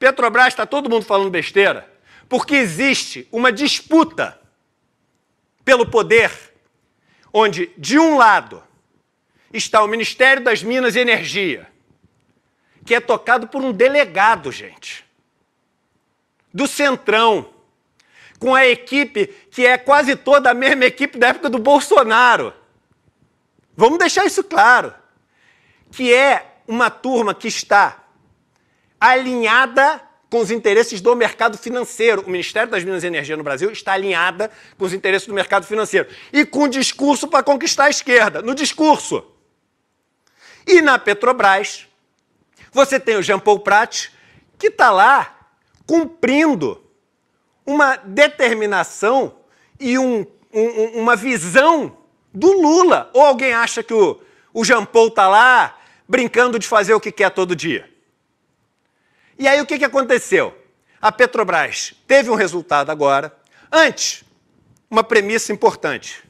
Petrobras está todo mundo falando besteira, porque existe uma disputa pelo poder, onde de um lado está o Ministério das Minas e Energia, que é tocado por um delegado, gente, do Centrão, com a equipe que é quase toda a mesma equipe da época do Bolsonaro. Vamos deixar isso claro, que é uma turma que está alinhada com os interesses do mercado financeiro. O Ministério das Minas e Energia no Brasil está alinhada com os interesses do mercado financeiro. E com discurso para conquistar a esquerda. No discurso. E na Petrobras, você tem o Jean Paul Prat, que está lá cumprindo uma determinação e um, um, uma visão do Lula. Ou alguém acha que o, o Jean Paul está lá brincando de fazer o que quer todo dia? E aí o que, que aconteceu? A Petrobras teve um resultado agora. Antes, uma premissa importante.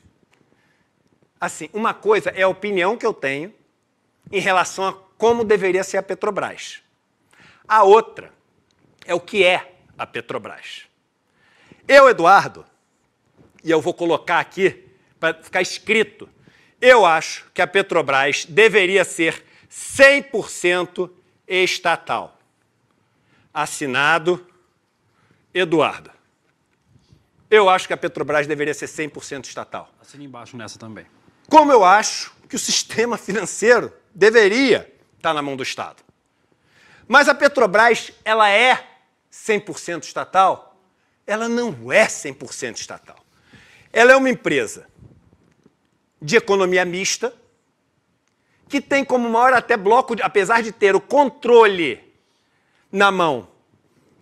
Assim, uma coisa é a opinião que eu tenho em relação a como deveria ser a Petrobras. A outra é o que é a Petrobras. Eu, Eduardo, e eu vou colocar aqui para ficar escrito, eu acho que a Petrobras deveria ser 100% estatal assinado Eduardo. Eu acho que a Petrobras deveria ser 100% estatal. Assina embaixo nessa também. Como eu acho que o sistema financeiro deveria estar na mão do Estado. Mas a Petrobras, ela é 100% estatal? Ela não é 100% estatal. Ela é uma empresa de economia mista que tem como maior até bloco, apesar de ter o controle na mão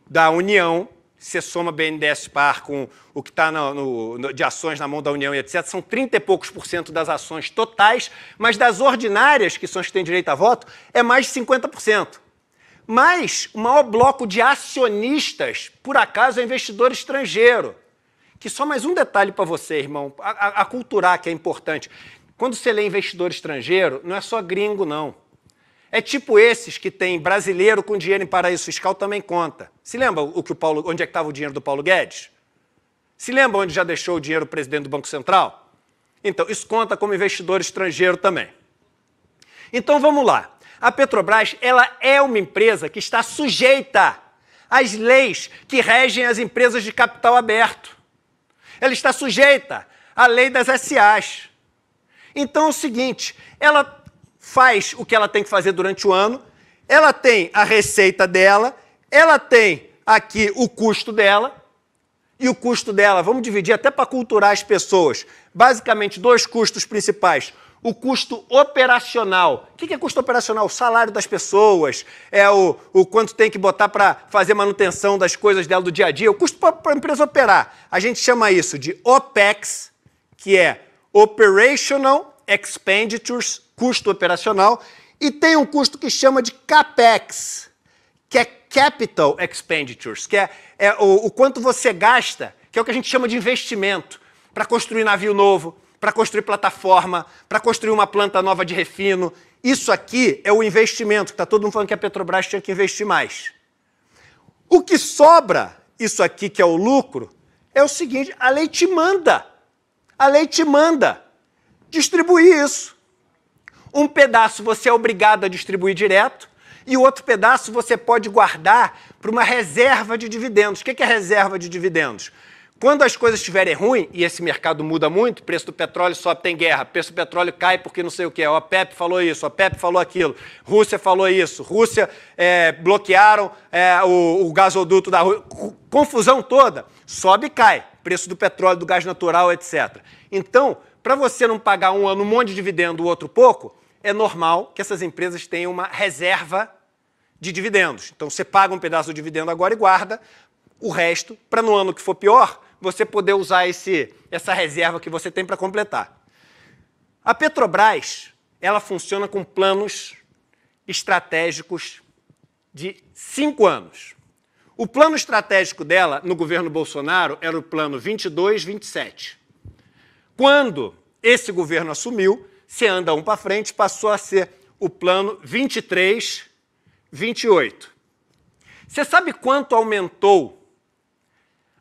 da União, você soma BNDES par com o que está de ações na mão da União e etc., são 30 e poucos por cento das ações totais, mas das ordinárias, que são as que têm direito a voto, é mais de 50 por cento. Mas o maior bloco de acionistas, por acaso, é investidor estrangeiro. Que só mais um detalhe para você, irmão, a, a, a culturar que é importante. Quando você lê investidor estrangeiro, não é só gringo, não. É tipo esses que tem brasileiro com dinheiro em paraíso fiscal também conta. Se lembra o que o Paulo, onde é que estava o dinheiro do Paulo Guedes? Se lembra onde já deixou o dinheiro o presidente do Banco Central? Então, isso conta como investidor estrangeiro também. Então vamos lá. A Petrobras, ela é uma empresa que está sujeita às leis que regem as empresas de capital aberto. Ela está sujeita à lei das SAs. Então é o seguinte, ela faz o que ela tem que fazer durante o ano, ela tem a receita dela, ela tem aqui o custo dela, e o custo dela, vamos dividir até para culturar as pessoas. Basicamente, dois custos principais. O custo operacional. O que é custo operacional? O salário das pessoas, é o, o quanto tem que botar para fazer manutenção das coisas dela do dia a dia, o custo para a empresa operar. A gente chama isso de OPEX, que é Operational Expenditures, custo operacional, e tem um custo que chama de CAPEX, que é Capital Expenditures, que é, é o, o quanto você gasta, que é o que a gente chama de investimento, para construir navio novo, para construir plataforma, para construir uma planta nova de refino. Isso aqui é o investimento, que está todo mundo falando que a Petrobras tinha que investir mais. O que sobra, isso aqui que é o lucro, é o seguinte: a lei te manda. A lei te manda distribuir isso. Um pedaço você é obrigado a distribuir direto e o outro pedaço você pode guardar para uma reserva de dividendos. O que é reserva de dividendos? Quando as coisas estiverem ruins, e esse mercado muda muito, preço do petróleo sobe, tem guerra, preço do petróleo cai porque não sei o que, a OPEP falou isso, a OPEP falou aquilo, Rússia falou isso, Rússia é, bloquearam é, o, o gasoduto da Rússia, confusão toda, sobe e cai, preço do petróleo, do gás natural, etc. Então, para você não pagar um ano um monte de dividendo, o outro pouco, é normal que essas empresas tenham uma reserva de dividendos. Então você paga um pedaço do dividendo agora e guarda o resto para no ano que for pior você poder usar esse, essa reserva que você tem para completar. A Petrobras ela funciona com planos estratégicos de cinco anos. O plano estratégico dela no governo Bolsonaro era o plano 22-27. Quando esse governo assumiu, se anda um para frente, passou a ser o plano 23, 28. Você sabe quanto aumentou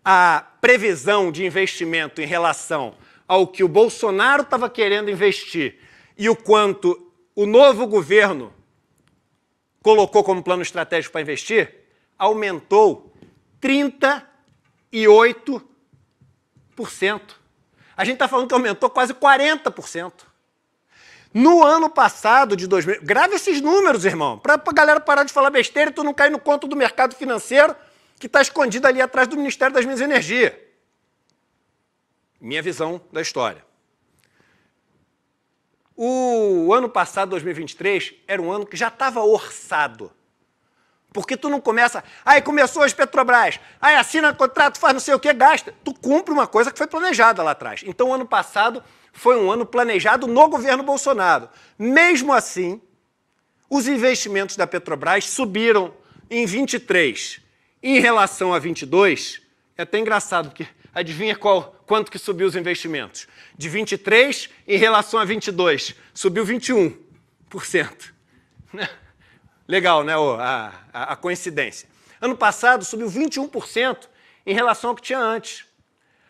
a previsão de investimento em relação ao que o Bolsonaro estava querendo investir e o quanto o novo governo colocou como plano estratégico para investir? Aumentou 38%. A gente está falando que aumentou quase 40%. No ano passado de 2000, grave esses números, irmão, para a galera parar de falar besteira e tu não cair no conto do mercado financeiro que está escondido ali atrás do Ministério das Minas e Energia. Minha visão da história. O ano passado, 2023, era um ano que já estava orçado porque tu não começa, aí começou as Petrobras, aí assina contrato, faz não sei o que, gasta. Tu cumpre uma coisa que foi planejada lá atrás. Então, o ano passado foi um ano planejado no governo Bolsonaro. Mesmo assim, os investimentos da Petrobras subiram em 23 em relação a 22. É até engraçado porque adivinha qual, quanto que subiu os investimentos? De 23 em relação a 22, subiu 21%. Legal, né? A, a, a coincidência. Ano passado subiu 21% em relação ao que tinha antes.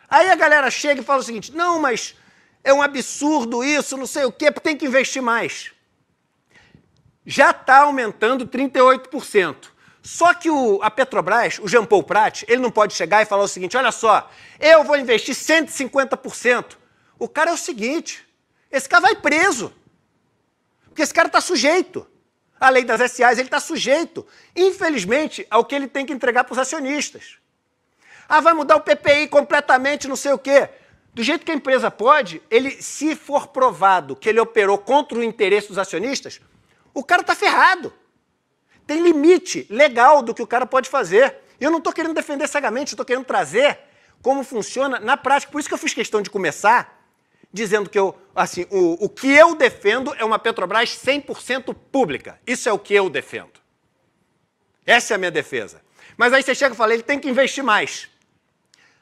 Aí a galera chega e fala o seguinte: não, mas é um absurdo isso, não sei o quê, porque tem que investir mais. Já está aumentando 38%. Só que o, a Petrobras, o Jean Paul Prat, ele não pode chegar e falar o seguinte: olha só, eu vou investir 150%. O cara é o seguinte: esse cara vai preso. Porque esse cara está sujeito. A lei das SAs, ele está sujeito, infelizmente, ao que ele tem que entregar para os acionistas. Ah, vai mudar o PPI completamente, não sei o quê. Do jeito que a empresa pode, ele, se for provado que ele operou contra o interesse dos acionistas, o cara está ferrado. Tem limite legal do que o cara pode fazer. E eu não estou querendo defender cegamente, estou querendo trazer como funciona na prática. Por isso que eu fiz questão de começar dizendo que eu, assim, o, o que eu defendo é uma Petrobras 100% pública. Isso é o que eu defendo. Essa é a minha defesa. Mas aí você chega e fala, ele tem que investir mais.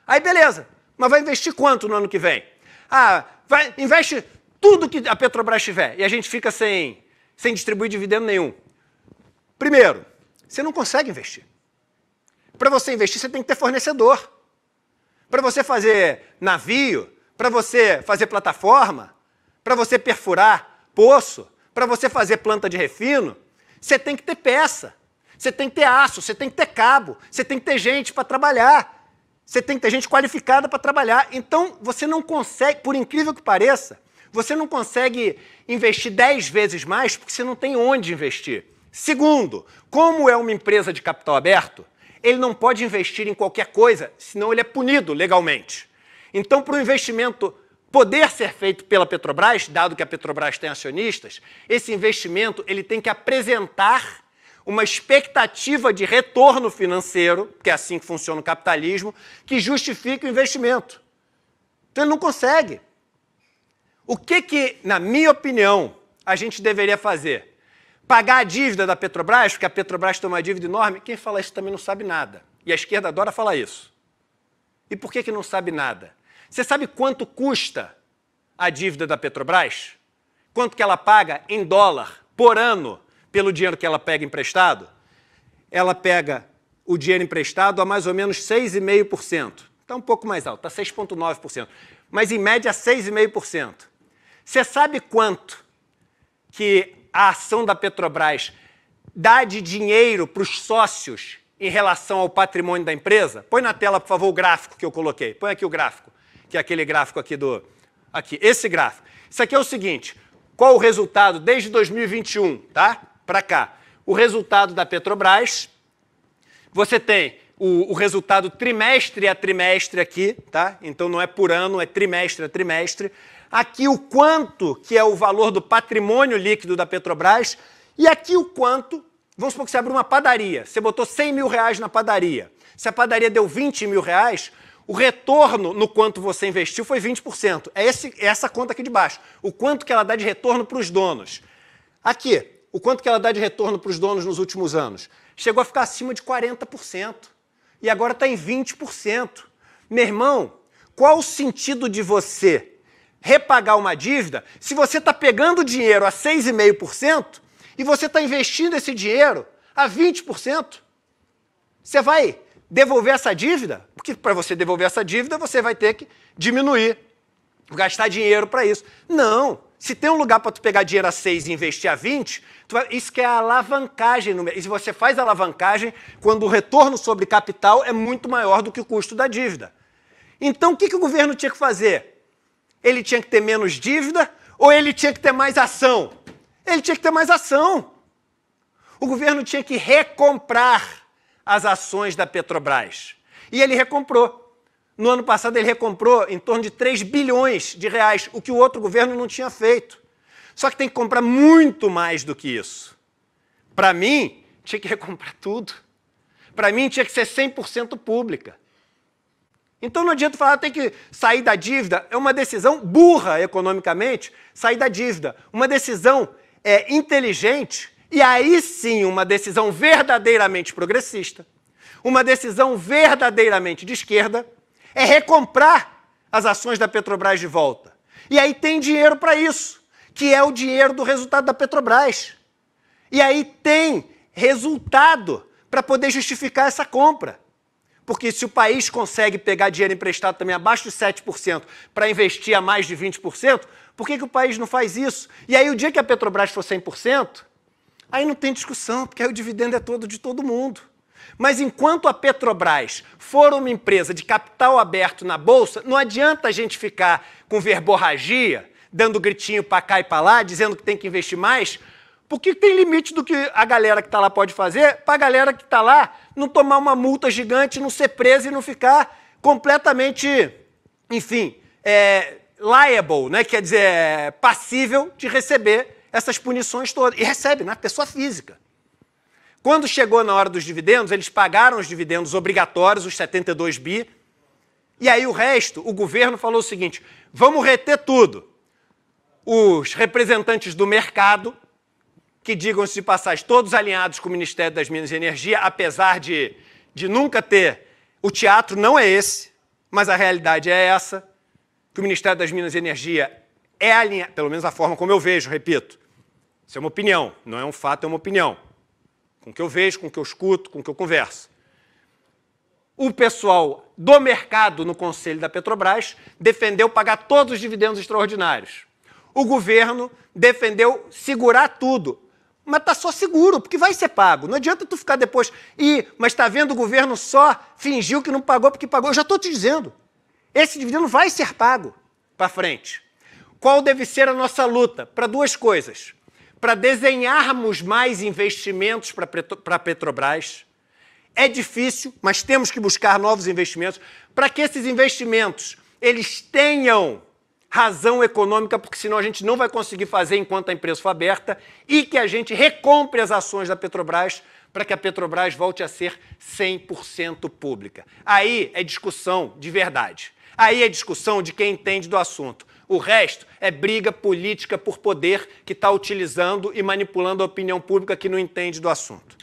Aí beleza, mas vai investir quanto no ano que vem? Ah, vai, investe tudo que a Petrobras tiver e a gente fica sem, sem distribuir dividendo nenhum. Primeiro, você não consegue investir. Para você investir, você tem que ter fornecedor. Para você fazer navio, para você fazer plataforma, para você perfurar poço, para você fazer planta de refino, você tem que ter peça, você tem que ter aço, você tem que ter cabo, você tem que ter gente para trabalhar, você tem que ter gente qualificada para trabalhar. Então você não consegue, por incrível que pareça, você não consegue investir 10 vezes mais porque você não tem onde investir. Segundo, como é uma empresa de capital aberto, ele não pode investir em qualquer coisa, senão ele é punido legalmente. Então, para o investimento poder ser feito pela Petrobras, dado que a Petrobras tem acionistas, esse investimento ele tem que apresentar uma expectativa de retorno financeiro, que é assim que funciona o capitalismo, que justifique o investimento. Então ele não consegue. O que que, na minha opinião, a gente deveria fazer? Pagar a dívida da Petrobras, porque a Petrobras tem uma dívida enorme, quem fala isso também não sabe nada. E a esquerda adora falar isso. E por que que não sabe nada? Você sabe quanto custa a dívida da Petrobras? Quanto que ela paga em dólar por ano pelo dinheiro que ela pega emprestado? Ela pega o dinheiro emprestado a mais ou menos 6,5%. Está um pouco mais alto, está 6,9%. Mas em média 6,5%. Você sabe quanto que a ação da Petrobras dá de dinheiro para os sócios em relação ao patrimônio da empresa? Põe na tela, por favor, o gráfico que eu coloquei. Põe aqui o gráfico que é aquele gráfico aqui do. Aqui, esse gráfico. Isso aqui é o seguinte: qual o resultado desde 2021, tá? Para cá. O resultado da Petrobras. Você tem o, o, resultado trimestre a trimestre aqui, tá? Então não é por ano, é trimestre a trimestre. Aqui o quanto que é o valor do patrimônio líquido da Petrobras e aqui o quanto, vamos supor que você abriu uma padaria, você botou 100 mil reais na padaria. Se a padaria deu 20 mil reais, o retorno no quanto você investiu foi 20%. É, esse, é essa conta aqui de baixo. O quanto que ela dá de retorno para os donos. Aqui, o quanto que ela dá de retorno para os donos nos últimos anos? Chegou a ficar acima de 40%. E agora está em 20%. Meu irmão, qual o sentido de você repagar uma dívida se você está pegando dinheiro a 6,5% e você está investindo esse dinheiro a 20%? Você vai devolver essa dívida, porque para você devolver essa dívida, você vai ter que diminuir, gastar dinheiro para isso. Não! Se tem um lugar para tu pegar dinheiro a 6 e investir a 20, vai... isso que é alavancagem. No... E se você faz alavancagem, quando o retorno sobre capital é muito maior do que o custo da dívida. Então, o que, que o governo tinha que fazer? Ele tinha que ter menos dívida ou ele tinha que ter mais ação? Ele tinha que ter mais ação. O governo tinha que recomprar as ações da Petrobras. E ele recomprou. No ano passado, ele recomprou em torno de 3 bilhões de reais, o que o outro governo não tinha feito. Só que tem que comprar muito mais do que isso. Para mim, tinha que recomprar tudo. Para mim, tinha que ser 100% pública. Então não adianta falar tem que sair da dívida. É uma decisão burra economicamente sair da dívida. Uma decisão é, inteligente e aí sim, uma decisão verdadeiramente progressista, uma decisão verdadeiramente de esquerda, é recomprar as ações da Petrobras de volta. E aí tem dinheiro para isso, que é o dinheiro do resultado da Petrobras. E aí tem resultado para poder justificar essa compra. Porque se o país consegue pegar dinheiro emprestado também abaixo de 7% para investir a mais de 20%, por que, que o país não faz isso? E aí, o dia que a Petrobras for 100%, Aí não tem discussão, porque aí o dividendo é todo de todo mundo. Mas enquanto a Petrobras for uma empresa de capital aberto na bolsa, não adianta a gente ficar com verborragia, dando gritinho para cá e para lá, dizendo que tem que investir mais, porque tem limite do que a galera que está lá pode fazer para a galera que está lá não tomar uma multa gigante, não ser presa e não ficar completamente, enfim, é, liable, né? quer dizer, é, passível de receber essas punições todas. E recebe, na né? pessoa física. Quando chegou na hora dos dividendos, eles pagaram os dividendos obrigatórios, os 72 bi, e aí o resto, o governo falou o seguinte: vamos reter tudo. Os representantes do mercado, que digam-se de passagem, todos alinhados com o Ministério das Minas e Energia, apesar de, de nunca ter. O teatro não é esse, mas a realidade é essa: que o Ministério das Minas e Energia é alinhado, pelo menos a forma como eu vejo, repito, isso é uma opinião, não é um fato, é uma opinião. Com o que eu vejo, com o que eu escuto, com o que eu converso. O pessoal do mercado no conselho da Petrobras defendeu pagar todos os dividendos extraordinários. O governo defendeu segurar tudo. Mas tá só seguro, porque vai ser pago. Não adianta tu ficar depois e, mas está vendo o governo só fingiu que não pagou porque pagou. Eu já estou te dizendo. Esse dividendo vai ser pago para frente. Qual deve ser a nossa luta? Para duas coisas para desenharmos mais investimentos para a Petrobras. É difícil, mas temos que buscar novos investimentos para que esses investimentos eles tenham razão econômica, porque senão a gente não vai conseguir fazer enquanto a empresa for aberta e que a gente recompre as ações da Petrobras para que a Petrobras volte a ser 100% pública. Aí é discussão de verdade. Aí é discussão de quem entende do assunto. O resto é briga política por poder que está utilizando e manipulando a opinião pública que não entende do assunto.